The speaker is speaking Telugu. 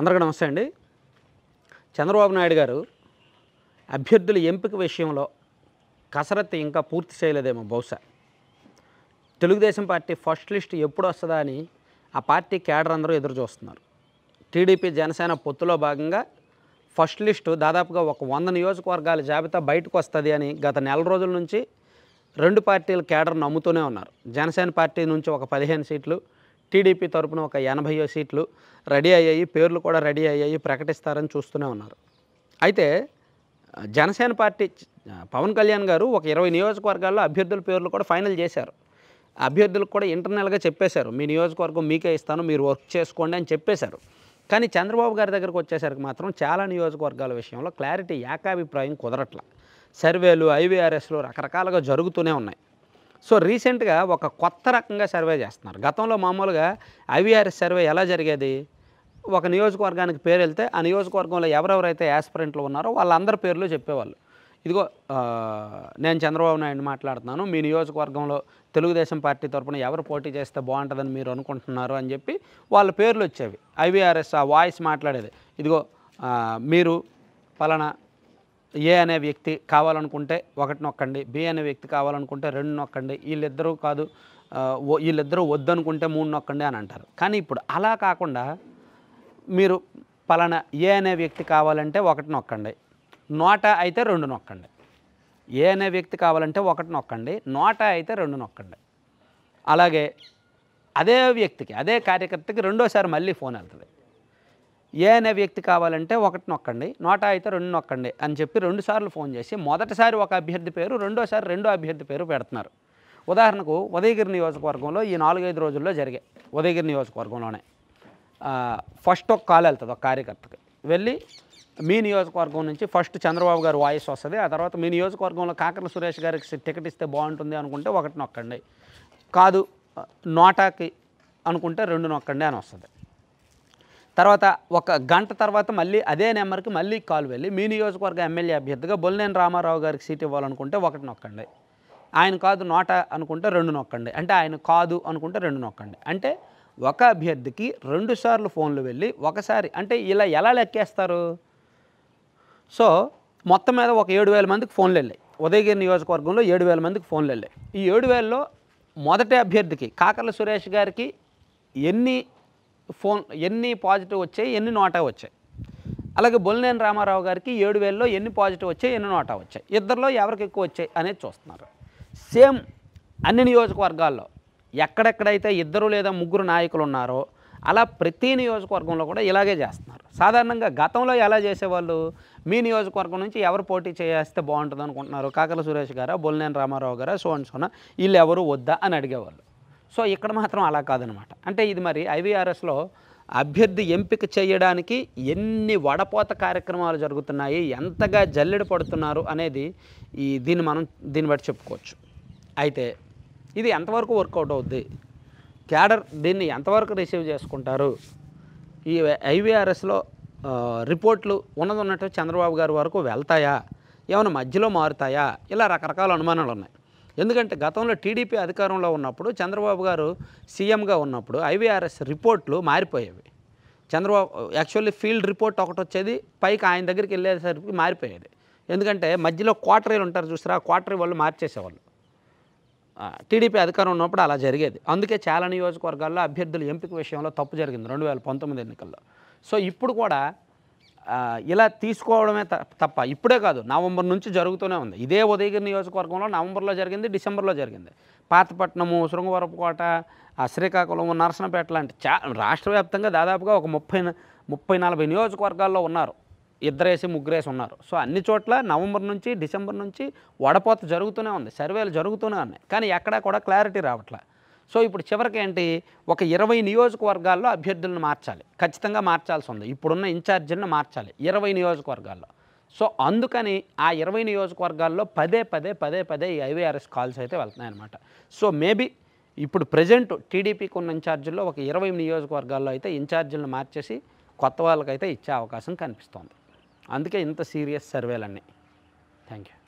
అందరికీ నమస్తే అండి చంద్రబాబు నాయుడు గారు అభ్యర్థుల ఎంపిక విషయంలో కసరత్తు ఇంకా పూర్తి చేయలేదేమో బహుశా తెలుగుదేశం పార్టీ ఫస్ట్ లిస్ట్ ఎప్పుడు వస్తుందా అని ఆ పార్టీ కేడర్ అందరూ ఎదురు చూస్తున్నారు టీడీపీ జనసేన పొత్తులో భాగంగా ఫస్ట్ లిస్టు దాదాపుగా ఒక వంద నియోజకవర్గాల జాబితా బయటకు వస్తుంది అని గత నెల రోజుల నుంచి రెండు పార్టీల కేడర్ నమ్ముతూనే ఉన్నారు జనసేన పార్టీ నుంచి ఒక పదిహేను సీట్లు టీడీపీ తరపున ఒక ఎనభై సీట్లు రెడీ అయ్యాయి పేర్లు కూడా రెడీ అయ్యాయి ప్రకటిస్తారని చూస్తూనే ఉన్నారు అయితే జనసేన పార్టీ పవన్ కళ్యాణ్ గారు ఒక ఇరవై నియోజకవర్గాల్లో అభ్యర్థుల పేర్లు కూడా ఫైనల్ చేశారు అభ్యర్థులకు కూడా ఇంటర్నల్గా చెప్పేశారు మీ నియోజకవర్గం మీకే ఇస్తాను మీరు వర్క్ చేసుకోండి అని చెప్పేశారు కానీ చంద్రబాబు గారి దగ్గరకు వచ్చేసరికి మాత్రం చాలా నియోజకవర్గాల విషయంలో క్లారిటీ ఏకాభిప్రాయం కుదరట్ల సర్వేలు ఐవీఆర్ఎస్లు రకరకాలుగా జరుగుతూనే ఉన్నాయి సో రీసెంట్గా ఒక కొత్త రకంగా సర్వే చేస్తున్నారు గతంలో మామూలుగా ఐవీఆర్ఎస్ సర్వే ఎలా జరిగేది ఒక నియోజకవర్గానికి పేరు వెళ్తే ఆ నియోజకవర్గంలో ఎవరెవరైతే యాస్పిరెంట్లు ఉన్నారో వాళ్ళందరి పేర్లు చెప్పేవాళ్ళు ఇదిగో నేను చంద్రబాబు నాయుడు మాట్లాడుతున్నాను మీ నియోజకవర్గంలో తెలుగుదేశం పార్టీ తరఫున ఎవరు పోటీ చేస్తే బాగుంటుందని మీరు అనుకుంటున్నారు అని చెప్పి వాళ్ళ పేర్లు వచ్చేవి ఐవీఆర్ఎస్ ఆ వాయిస్ మాట్లాడేది ఇదిగో మీరు పలానా ఏ అనే వ్యక్తి కావాలనుకుంటే ఒకటి నొక్కండి బి అనే వ్యక్తి కావాలనుకుంటే రెండు నొక్కండి వీళ్ళిద్దరూ కాదు వీళ్ళిద్దరూ వద్దనుకుంటే మూడు నొక్కండి అని అంటారు కానీ ఇప్పుడు అలా కాకుండా మీరు పలానా ఏ అనే వ్యక్తి కావాలంటే ఒకటి నొక్కండి నోట అయితే రెండు నొక్కండి ఏ అనే వ్యక్తి కావాలంటే ఒకటి నొక్కండి నోట అయితే రెండు నొక్కండి అలాగే అదే వ్యక్తికి అదే కార్యకర్తకి రెండోసారి మళ్ళీ ఫోన్ వెళ్తుంది ఏ అనే వ్యక్తి కావాలంటే ఒకటి నొక్కండి నోటా అయితే రెండు నొక్కండి అని చెప్పి రెండుసార్లు ఫోన్ చేసి మొదటిసారి ఒక అభ్యర్థి పేరు రెండోసారి రెండో అభ్యర్థి పేరు పెడుతున్నారు ఉదాహరణకు ఉదయగిరి నియోజకవర్గంలో ఈ నాలుగైదు రోజుల్లో జరిగాయి ఉదయగిరి నియోజకవర్గంలోనే ఫస్ట్ ఒక కాల్ వెళ్తుంది ఒక కార్యకర్తకి వెళ్ళి మీ నియోజకవర్గం నుంచి ఫస్ట్ చంద్రబాబు గారు వాయిస్ వస్తుంది ఆ తర్వాత మీ నియోజకవర్గంలో కాకర సురేష్ గారికి టికెట్ ఇస్తే బాగుంటుంది అనుకుంటే ఒకటి నొక్కండి కాదు నోటాకి అనుకుంటే రెండు నొక్కండి అని వస్తుంది తర్వాత ఒక గంట తర్వాత మళ్ళీ అదే నెంబర్కి మళ్ళీ కాల్ వెళ్ళి మీ నియోజకవర్గ ఎమ్మెల్యే అభ్యర్థిగా బొల్లేని రామారావు గారికి సీట్ ఇవ్వాలనుకుంటే ఒకటి నొక్కండి ఆయన కాదు నోట అనుకుంటే రెండు నొక్కండి అంటే ఆయన కాదు అనుకుంటే రెండు నొక్కండి అంటే ఒక అభ్యర్థికి రెండు సార్లు ఫోన్లు వెళ్ళి ఒకసారి అంటే ఇలా ఎలా లెక్కేస్తారు సో మొత్తం మీద ఒక ఏడు వేల మందికి ఫోన్లు వెళ్ళాయి ఉదయగిరి నియోజకవర్గంలో ఏడు వేల మందికి ఫోన్లు వెళ్ళాయి ఈ ఏడు వేలలో మొదటి అభ్యర్థికి కాకర్ల సురేష్ గారికి ఎన్ని ఫోన్ ఎన్ని పాజిటివ్ వచ్చాయి ఎన్ని నోటా వచ్చాయి అలాగే బొల్లినేని రామారావు గారికి ఏడు వేలలో ఎన్ని పాజిటివ్ వచ్చాయి ఎన్ని నోటా వచ్చాయి ఇద్దరిలో ఎవరికి ఎక్కువ వచ్చాయి అనేది చూస్తున్నారు సేమ్ అన్ని నియోజకవర్గాల్లో ఎక్కడెక్కడైతే ఇద్దరు లేదా ముగ్గురు నాయకులు ఉన్నారో అలా ప్రతి నియోజకవర్గంలో కూడా ఇలాగే చేస్తున్నారు సాధారణంగా గతంలో ఎలా చేసేవాళ్ళు మీ నియోజకవర్గం నుంచి ఎవరు పోటీ చేస్తే బాగుంటుంది అనుకుంటున్నారు కాకల సురేష్ గారా బొల్లినేని రామారావు గారా సోన్ సోనా వీళ్ళు ఎవరు వద్దా అని అడిగేవాళ్ళు సో ఇక్కడ మాత్రం అలా కాదనమాట అంటే ఇది మరి ఐవీఆర్ఎస్లో అభ్యర్థి ఎంపిక చేయడానికి ఎన్ని వడపోత కార్యక్రమాలు జరుగుతున్నాయి ఎంతగా జల్లెడ పడుతున్నారు అనేది ఈ దీన్ని మనం దీన్ని బట్టి చెప్పుకోవచ్చు అయితే ఇది ఎంతవరకు వర్కౌట్ అవుద్ది క్యాడర్ దీన్ని ఎంతవరకు రిసీవ్ చేసుకుంటారు ఈ ఐవీఆర్ఎస్లో రిపోర్ట్లు ఉన్నది ఉన్నట్టు చంద్రబాబు గారి వరకు వెళ్తాయా ఏమైనా మధ్యలో మారుతాయా ఇలా రకరకాల అనుమానాలు ఉన్నాయి ఎందుకంటే గతంలో టీడీపీ అధికారంలో ఉన్నప్పుడు చంద్రబాబు గారు సీఎంగా ఉన్నప్పుడు ఐవీఆర్ఎస్ రిపోర్ట్లు మారిపోయేవి చంద్రబాబు యాక్చువల్లీ ఫీల్డ్ రిపోర్ట్ ఒకటి వచ్చేది పైకి ఆయన దగ్గరికి వెళ్ళేసరికి మారిపోయేది ఎందుకంటే మధ్యలో క్వార్టరీలు ఉంటారు చూసారా క్వార్టరీ వాళ్ళు మార్చేసేవాళ్ళు టీడీపీ అధికారం ఉన్నప్పుడు అలా జరిగేది అందుకే చాలా నియోజకవర్గాల్లో అభ్యర్థులు ఎంపిక విషయంలో తప్పు జరిగింది రెండు వేల పంతొమ్మిది ఎన్నికల్లో సో ఇప్పుడు కూడా ఇలా తీసుకోవడమే తప్ప ఇప్పుడే కాదు నవంబర్ నుంచి జరుగుతూనే ఉంది ఇదే ఉదయగిరి నియోజకవర్గంలో నవంబర్లో జరిగింది డిసెంబర్లో జరిగింది పాతపట్నము శృంగవరపుకోట శ్రీకాకుళం నరసనపేట లాంటి చా రాష్ట్ర వ్యాప్తంగా దాదాపుగా ఒక ముప్పై ముప్పై నలభై నియోజకవర్గాల్లో ఉన్నారు ఇద్దరేసి ముగ్గురేసి ఉన్నారు సో అన్ని చోట్ల నవంబర్ నుంచి డిసెంబర్ నుంచి వడపోత జరుగుతూనే ఉంది సర్వేలు జరుగుతూనే ఉన్నాయి కానీ ఎక్కడా కూడా క్లారిటీ రావట్లే సో ఇప్పుడు చివరికి ఏంటి ఒక ఇరవై నియోజకవర్గాల్లో అభ్యర్థులను మార్చాలి ఖచ్చితంగా మార్చాల్సి ఉంది ఇప్పుడున్న ఇన్ఛార్జీలను మార్చాలి ఇరవై నియోజకవర్గాల్లో సో అందుకని ఆ ఇరవై నియోజకవర్గాల్లో పదే పదే పదే పదే ఈ ఐవీఆర్ఎస్ కాల్స్ అయితే వెళ్తున్నాయన్నమాట సో మేబీ ఇప్పుడు ప్రజెంట్ టీడీపీకి ఉన్న ఇన్ఛార్జీల్లో ఒక ఇరవై నియోజకవర్గాల్లో అయితే ఇన్ఛార్జీలను మార్చేసి కొత్త వాళ్ళకైతే ఇచ్చే అవకాశం కనిపిస్తోంది అందుకే ఇంత సీరియస్ సర్వేలన్నీ థ్యాంక్ యూ